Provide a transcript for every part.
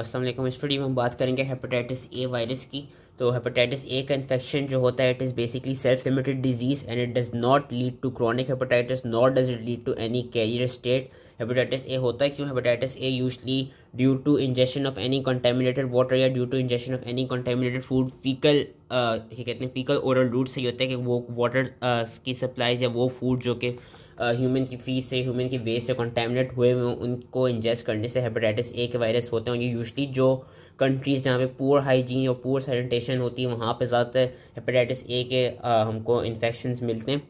असलम इस वीडियो में हम बात करेंगे हेपेटाइटिस ए वायरस की तो हेपेटाइटिस ए का इन्फेक्शन जो होता है it is basically self limited disease and it does not lead to chronic hepatitis not does it lead to any carrier state hepatitis A होता है क्यों hepatitis A usually due to injection of any contaminated water या due to injection of any contaminated food faecal कहते हैं faecal oral route से ही होता है कि वो वाटर uh, की सप्लाईज या वो फूड जो कि ह्यूमन की फीस से ह्यूमन की वेस्ट से कंटेमिनेट हुए हुए उनको इंजेस्ट करने से हेपेटाइटिस ए के वायरस होते हैं ये यूजली जो कंट्रीज़ जहाँ पे पुअर हाइजीन और पुअर सैनिटेशन होती है वहाँ पे ज़्यादातर हेपेटाइटिस ए के आ, हमको इन्फेक्शन मिलते हैं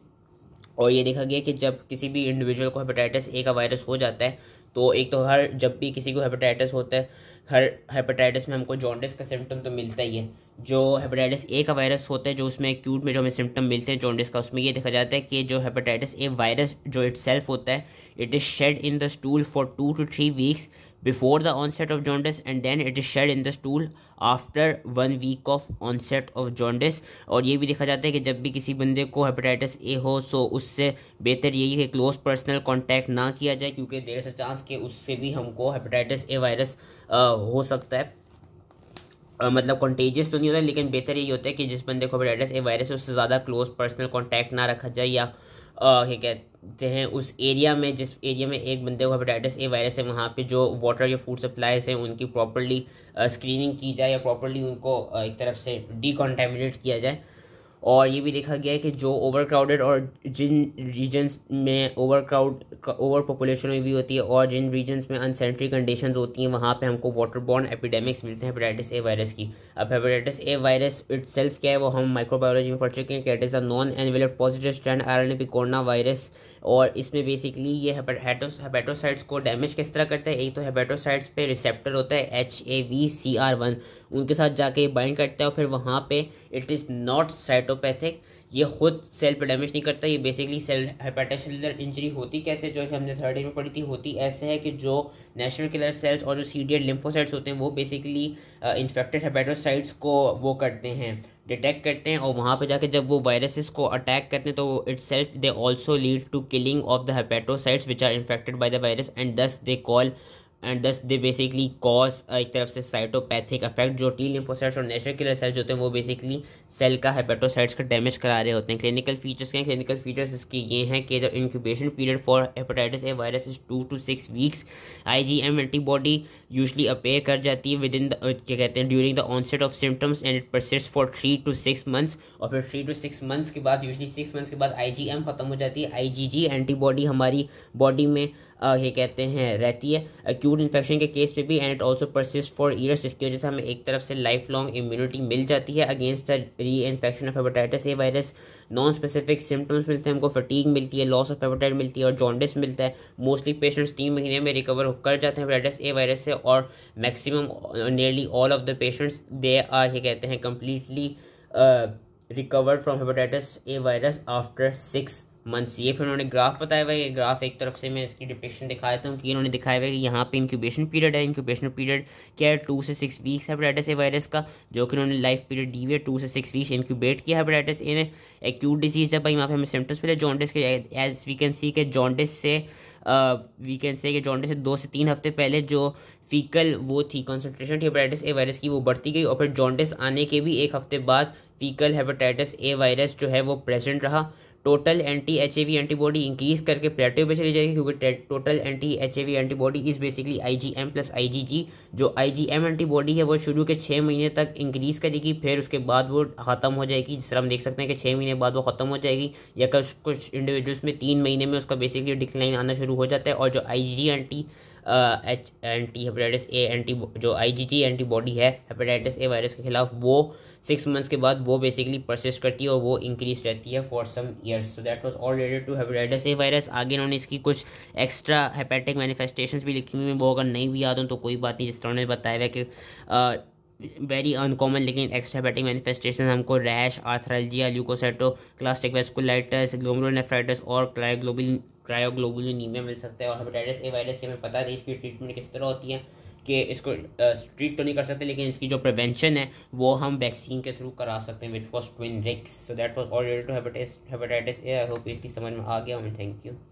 और ये देखा गया कि जब किसी भी इंडिविजुअल को हेपेटाइटिस ए का वायरस हो जाता है तो एक तो हर जब भी किसी को हेपेटाइटिस होता है हर हेपेटाइटिस में हमको जॉन्डिस का सिम्टम तो मिलता ही है जो हेपेटाइटिस ए का वायरस होता है जो उसमें एक्यूट में जो हमें सिम्टम मिलते हैं जॉन्डिस का उसमें ये देखा जाता है कि जो हेपेटाइटिस ए वायरस जो इट सेल्फ होता है it is shed in the stool for two two three weeks before the onset of jaundice and then it is shed in the stool after one week of onset of jaundice और ये भी देखा जाता है कि जब भी किसी बंदे को हेपेटाइटिस ए हो सो उससे बेहतर यही है कि क्लोज पर्सनल कॉन्टैक्ट ना किया जाए क्योंकि देर से चांस कि उससे भी हमको हेपेटाइटिस ए वायरस हो सकता है मतलब कॉन्टेजियस तो नहीं होता लेकिन बेहतर यही होता है कि जिस बंदे को हेपेटाइटिस ए वायरस है उससे ज़्यादा क्लोज पर्सनल कॉन्टैक्ट ना रखा जाए या क्या कहते हैं उस एरिया में जिस एरिया में एक बंदे को हेपेटाइटिस ए वायरस है वहाँ पे जो वाटर या फूड सप्लाईज हैं उनकी प्रॉपरली स्क्रीनिंग की जाए या प्रॉपरली उनको एक तरफ से डीकॉन्टेमिनेट किया जाए और ये भी देखा गया है कि जो ओवरक्राउडेड और जिन रीजन्स में ओवर क्राउड ओवर पॉपुलेशन हुई भी होती है और जिन रीजन्स में अनसेनेटरी कंडीशंस होती हैं वहाँ पे हमको वाटर बॉर्न एपिडेमिक्स मिलते हैं हेपेटाइटिस ए वायरस की अब हेपेटाइटिस ए वायरस इट क्या है वो हम माइक्रोबायोलॉजी में पढ़ चुके हैं कि it is a non envelope positive strand R N corona virus और इसमें बेसिकली ये हेपेटोसाइट्स को डैमेज किस तरह करता है एक तो हेपेटोसाइट्स पे रिसेप्टर होता है H A V C R one उनके साथ जाके बाइंड करता है और फिर वहाँ पे it is not cytopathic ये खुद सेल पर डैमेज नहीं करता ये बेसिकली सेल हेपेटासेलुलर इंजरी होती कैसे जो कि हमने थर्ड ईयर में पढ़ी थी होती ऐसे है कि जो नेशनल किलर सेल्स और जो सी डी लिम्फोसाइट्स होते हैं वो बेसिकली इन्फेक्टेड हेपेटोसाइट्स को वो करते हैं डिटेक्ट करते हैं और वहाँ पे जाके जब वो वायरसेस को अटैक करते हैं तो itself they also lead to killing of the hepatocytes which are infected by the virus and this they call and this they basically cause एक तरफ से साइटोपैथिक अफेक्ट जो टी लिम्फोसाइट्स और natural killer cells होते हैं वो basically cell का hepatocytes का डैमेज करा रहे होते हैं क्लिनिकल फीचर्स के क्लिनिकल फीचर्स इसके ये हैं कि जो incubation period for hepatitis A virus is two two six weeks I G M antibody usually appear कर जाती है विद इन uh, क्या कहते हैं during the onset of symptoms and it persist for three two six months और फिर three two six months के बाद यूजली सिक्स मंथ्स के बाद आई जी एम ख़त्म हो जाती है आई जी जी एंटीबॉडी हमारी बॉडी में uh, ये कहते हैं रहती है uh, एक्यूट इन्फेक्शन के केस पे भी and it also persist for years जिसकी वजह से हमें एक तरफ से लाइफ लॉन्ग इम्यूनिटी मिल जाती है against the reinfection of hepatitis A virus non specific symptoms मिलते हैं हमको फटीक मिलती है लॉस ऑफ हेपेटाइट मिलती है और जॉन्डिस मिलता है मोस्टली पेशेंट्स तीन महीने में रिकवर कर जाते हैं हेपेटाइटिस ए वायरस से और maximum nearly all of the patients they are ये कहते हैं completely recovered from hepatitis A virus after six months ये फिर उन्होंने ग्राफ बताया हुआ है ग्राफ एक तरफ से मैं इसकी डिप्रेशन दिखा देता हूँ कि इन्होंने दिखाया हुआ है कि यहाँ पे इंक्यूबेशन पीरियड है इंक्यूबेशन पीरियड क्या है टू से six weeks hepatitis A virus का जो कि उन्होंने लाइफ पीरियड दी हुई है टू से सिक्स वीक्स इंक्यूबेट किया हेपेटाइटिस ए ने एक्यूट डिजीज़ है भाई यहाँ पे हमें सिम्टम्स मिले जॉन्डिस के एज वी कैन सी के जॉन्डिस से वी कैन से जॉन्डिस से दो से तीन हफ्ते पहले जो फीकल वो थी कॉन्सेंट्रेशन थी हेपेटाइटिस ए वायरस की वो बढ़ती गई और फिर जॉन्डिस आने के भी एक हफ्ते बाद फीकल हेपेटाइटिस ए वायरस जो है वो प्रेजेंट रहा total anti H antibody increase करके प्लेटो पे चली जाएगी क्योंकि total anti H antibody is basically I G M plus I G G जो आई जी एम एंटीबॉडी है वो शुरू के छः महीने तक इंक्रीज़ करेगी फिर उसके बाद वो ख़त्म हो जाएगी जिस तरह हम देख सकते हैं कि छः महीने बाद वो ख़त्म हो जाएगी या कुछ कुछ इंडिविजुअल्स में तीन महीने में उसका बेसिकली डिक्लाइन आना शुरू हो जाता है और जो I G anti H anti hepatitis A anti जो आई जी जी एंटीबॉडी है हेपेटाइटिस ए वायरस के खिलाफ वो सिक्स मंथ्स के बाद वो बेसिकली प्रोसेस करती है और वो इंक्रीज रहती है for some years so that was all related to hepatitis A virus आगे उन्होंने इसकी कुछ एक्स्ट्रा हेपेटिक मैनिफेस्टेशन भी लिखी हुई हैं वो अगर नहीं भी याद हो तो कोई बात नहीं जिस तरह उन्होंने बताया हुआ कि वेरी अनकॉमन लेकिन एक्स्ट्राबैटिक मैनिफेस्टेशन हमको rash arthralgia leukocytoclastic vasculitis glomerulonephritis और क्रायोग्लोबिल क्रायोग्लोबुलिनीमिया मिल सकता है और हेपेटाइटिस ए वायरस की हमें पता है इसकी ट्रीटमेंट किस तरह होती है कि इसको ट्रीट तो नहीं कर सकते लेकिन इसकी जो प्रिवेंशन है वो हम वैक्सीन के थ्रू करा सकते हैं विच was Twinrix so that was all to hepatitis A I hope इसकी समझ में आ गया थैंक यू